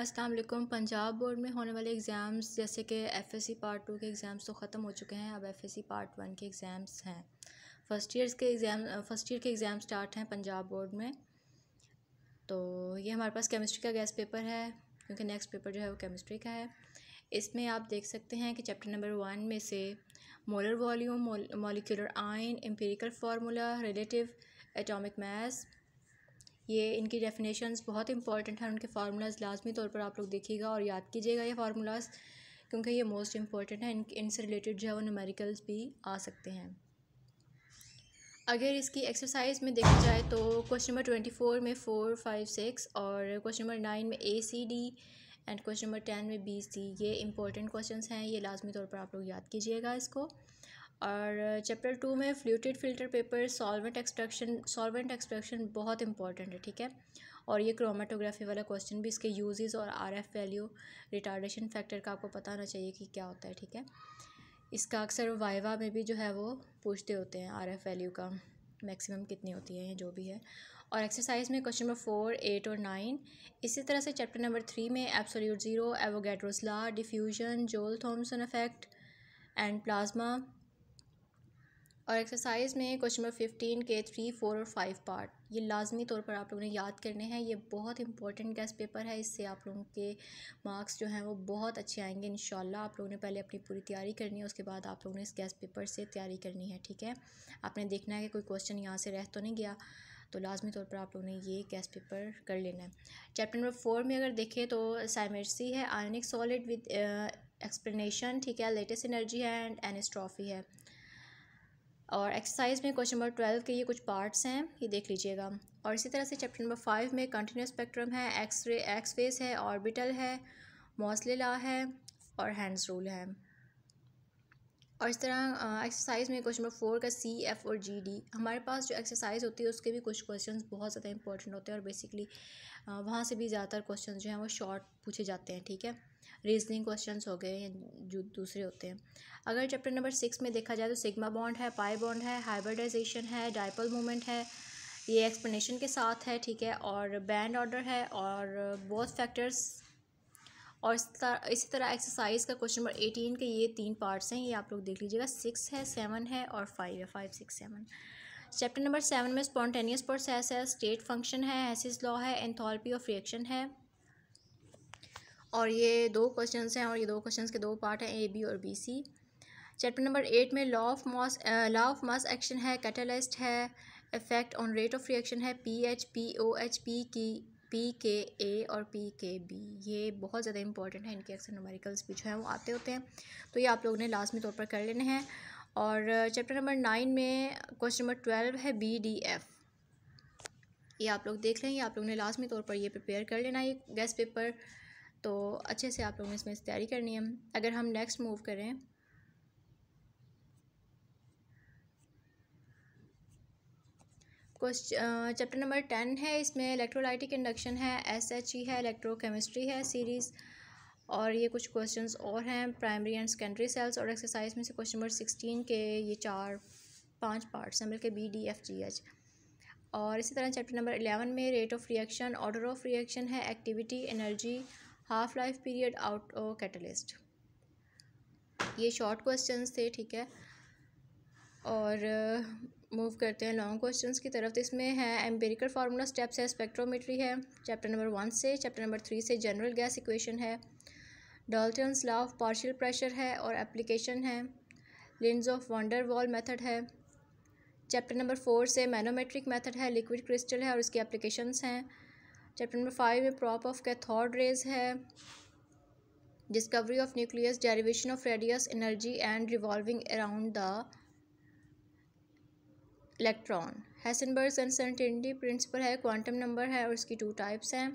Aslam Punjab board में होने वाले एग्ज़ाम्स जैसे कि एफएससी पार्ट टू के एग्ज़ाम्स तो ख़त्म हो चुके हैं अब एफएससी पार्ट वन के एग्ज़ाम्स हैं फ़र्स्ट ईयर्स के एग्ज़ाम फ़र्स्ट ईयर के एग्ज़ाम स्टार्ट हैं पंजाब बोर्ड में तो ये हमारे पास केमिस्ट्री का गैस पेपर है क्योंकि नेक्स्ट पेपर जो है वो केमिस्ट्री का है इसमें आप देख सकते हैं कि चैप्टर नंबर वन में से molar volume molecular ion empirical formula relative atomic mass ये इनकी डेफिनेशंस बहुत इंपॉर्टेंट हैं उनके फार्मूलाज लाजमी तौर पर आप लोग देखिएगा और याद कीजिएगा ये फार्मूलाज क्योंकि ये मोस्ट इंपॉर्टेंट है इन इनसे रिलेटेड जो है वो नमेरिकल्स भी आ सकते हैं अगर इसकी एक्सरसाइज में देखा जाए तो क्वेश्चन नंबर ट्वेंटी फोर में फ़ोर फाइव सिक्स और क्वेश्चन नंबर नाइन में A C D and question number ten में बी सी ये इंपॉर्टेंट क्वेश्चंस हैं ये लाजमी तौर पर आप लोग याद कीजिएगा इसको और चैप्टर टू में fluted filter paper solvent extraction solvent extraction बहुत इंपॉर्टेंट है ठीक है और ये क्रोमेटोग्राफी वाला क्वेश्चन भी इसके यूजेस और R F value retardation factor का आपको पता होना चाहिए कि क्या होता है ठीक है इसका अक्सर वाइवा में भी जो है वो पूछते होते हैं आर एफ वैल्यू का मैक्सिमम कितनी होती है जो भी है और एक्सरसाइज में क्वेश्चन नंबर फोर एट और नाइन इसी तरह से चैप्टर नंबर थ्री में absolute zero Avogadro's law diffusion Joule Thomson effect and plasma और एक्सरसाइज में क्वेश्चन नंबर फिफ्टीन के थ्री फोर और फाइव पार्ट ये लाजमी तौर पर आप लोगों ने याद करने हैं ये बहुत इंपॉर्टेंट गेस्ट पेपर है इससे आप लोगों के मार्क्स जो हैं वो बहुत अच्छे आएंगे इन आप लोगों ने पहले अपनी पूरी तैयारी करनी है उसके बाद आप लोगों ने इस गेस्ट पेपर से तैयारी करनी है ठीक है आपने देखना है कि कोई क्वेश्चन यहाँ से रह तो नहीं गया तो लाजमी तौर पर आप लोगों ने ये गैस पेपर कर लेना है चैप्टर नंबर फोर में अगर देखें तो साइमेसी है आयोनिक सॉलिड विद एक्सप्लेनेशन ठीक है लेटेस्ट एनर्जी है एंड एनिस्ट्रॉफी है और एक्सरसाइज में क्वेश्चन नंबर ट्वेल्व के ये कुछ पार्ट्स हैं ये देख लीजिएगा और इसी तरह से चैप्टर नंबर फाइव में कंटिन्यूस स्पेक्ट्रम है एक्स रे एक्स फेस है ऑर्बिटल है मौसले ला है और हैंड्स रूल है और इस तरह एक्सरसाइज में क्वेश्चन नंबर फोर का सी एफ और जी डी हमारे पास जो एक्सरसाइज होती है उसके भी कुछ क्वेश्चन बहुत ज़्यादा इंपॉर्टेंट होते हैं और बेसिकली वहाँ से भी ज़्यादातर क्वेश्चन जो हैं वो शॉर्ट पूछे जाते हैं ठीक है रीजनिंग क्वेश्चन हो गए जो दूसरे होते हैं अगर चैप्टर नंबर सिक्स में देखा जाए तो सिग्मा बॉन्ड है पाई बॉन्ड है हाइब्रिडाइजेशन है डाइपल मूवमेंट है ये एक्सप्लेनेशन के साथ है ठीक है और बैंड ऑर्डर है और बहुत फैक्टर्स और इसी तरह एक्सरसाइज का क्वेश्चन नंबर एटीन के ये तीन पार्ट्स हैं ये आप लोग देख लीजिएगा सिक्स है सेवन है और फाइव है five six seven chapter number seven में स्पॉन्टेनियस प्रोसेस है स्टेट फंक्शन है हैसिस लॉ है एंथॉलपी ऑफ रिएक्शन है और ये दो क्वेश्चन हैं और ये दो क्वेश्चन के दो पार्ट हैं ए बी और B C chapter number eight में law of mass law of mass action है कैटलिस्ट है effect on rate of reaction है P H P O H P की पी के ए और पी के B ये बहुत ज़्यादा इंपॉर्टेंट है इनके अक्सर नोमेरिकल्स भी जो है वो आते होते हैं तो ये आप लोगों ने लाजमी तौर पर कर लेने हैं और चैप्टर नंबर नाइन में क्वेश्चन नंबर ट्वेल्व है बी डी एफ़ ये आप लोग देख लें ये आप लोगों ने लाजमी तौर पर ये प्रिपेयर कर लेना ये गैस पेपर तो अच्छे से आप लोगों ने इसमें तैयारी करनी है अगर हम नेक्स्ट मूव करें क्वेश्चन चैप्टर नंबर टेन है इसमें इलेक्ट्रोलाइटिक इंडक्शन है एस एच ई है इलेक्ट्रोकेमिस्ट्री है सीरीज़ और ये कुछ क्वेश्चंस और हैं प्राइमरी एंड सेकेंडरी सेल्स और एक्सरसाइज में से क्वेश्चन नंबर सिक्सटीन के ये चार पांच पार्ट्स हैं बल्कि B D F G H और इसी तरह चैप्टर नंबर एलेवन में rate of reaction order of reaction है activity energy half life period out catalyst ये शॉर्ट क्वेश्चंस थे ठीक है और मूव करते हैं लॉन्ग क्वेश्चंस की तरफ तो इसमें है एम्पेरिकल फार्मूला स्टेप्स है स्पेक्ट्रोमेट्री है चैप्टर नंबर वन से चैप्टर नंबर थ्री से जनरल गैस इक्वेशन है Dalton law of partial pressure है और एप्लीकेशन है lens of van der Waal method है चैप्टर नंबर फोर से मैनोमेट्रिक मेथड है लिक्विड क्रिस्टल है और इसकी एप्लीकेशंस हैं चैप्टर नंबर फाइव में प्रॉप ऑफ कैथोड रेज है discovery of nucleus derivation of radius energy and revolving around the electron Heisenberg's uncertainty principle है क्वांटम नंबर है और इसकी टू टाइप्स हैं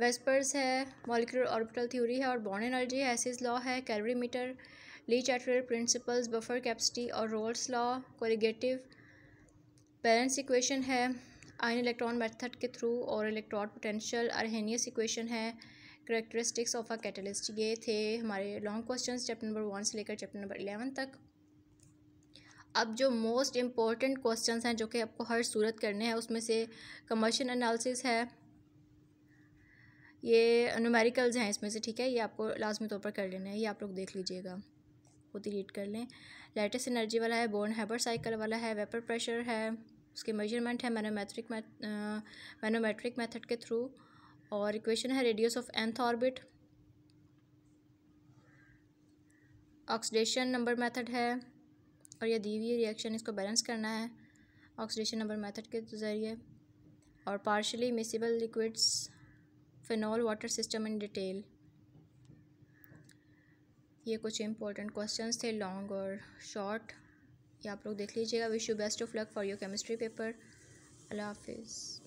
वेस्पर्स है मॉलिकुलर ऑर्बिटल थ्योरी है और बॉन एनर्जी है एसिस लॉ है calorimeter Le Chatelier principles buffer capacity और Raoult's law colligative balance equation है आयन इलेक्ट्रॉन मेथड के थ्रू और इलेक्ट्रॉन पोटेंशियल अरहेनियस इक्वेशन है करेक्टरिस्टिक्स ऑफ अ कैटलिस्ट ये थे हमारे long question chapter number one से लेकर चैप्टर नंबर इलेवन तक अब जो मोस्ट इम्पॉर्टेंट क्वेश्चंस हैं जो कि आपको हर सूरत करने हैं उसमें से कमर्शियल एनालिसिस है ये अनुमेरिकल्स हैं इसमें से ठीक है ये आपको लाजमी तौर पर कर लेना है ये आप लोग देख लीजिएगा खुद ही रीड कर लें लेटेस्ट एनर्जी वाला है बोर्न हैबर साइकिल वाला है वेपर प्रेशर है उसके मेजरमेंट है मैनोमेट्रिक मैनोमेट्रिक मेथड के थ्रू और इक्वेशन है radius of nth orbit oxidation number method है और यह दी हुई रिएक्शन इसको बैलेंस करना है ऑक्सीडेशन नंबर मेथड के ज़रिए और partially miscible liquids phenol water system in detail ये कुछ इम्पोर्टेंट क्वेश्चंस थे लॉन्ग और शॉर्ट आप लोग देख लीजिएगा wish you best of luck for your chemistry paper अल्लाह हाफिज़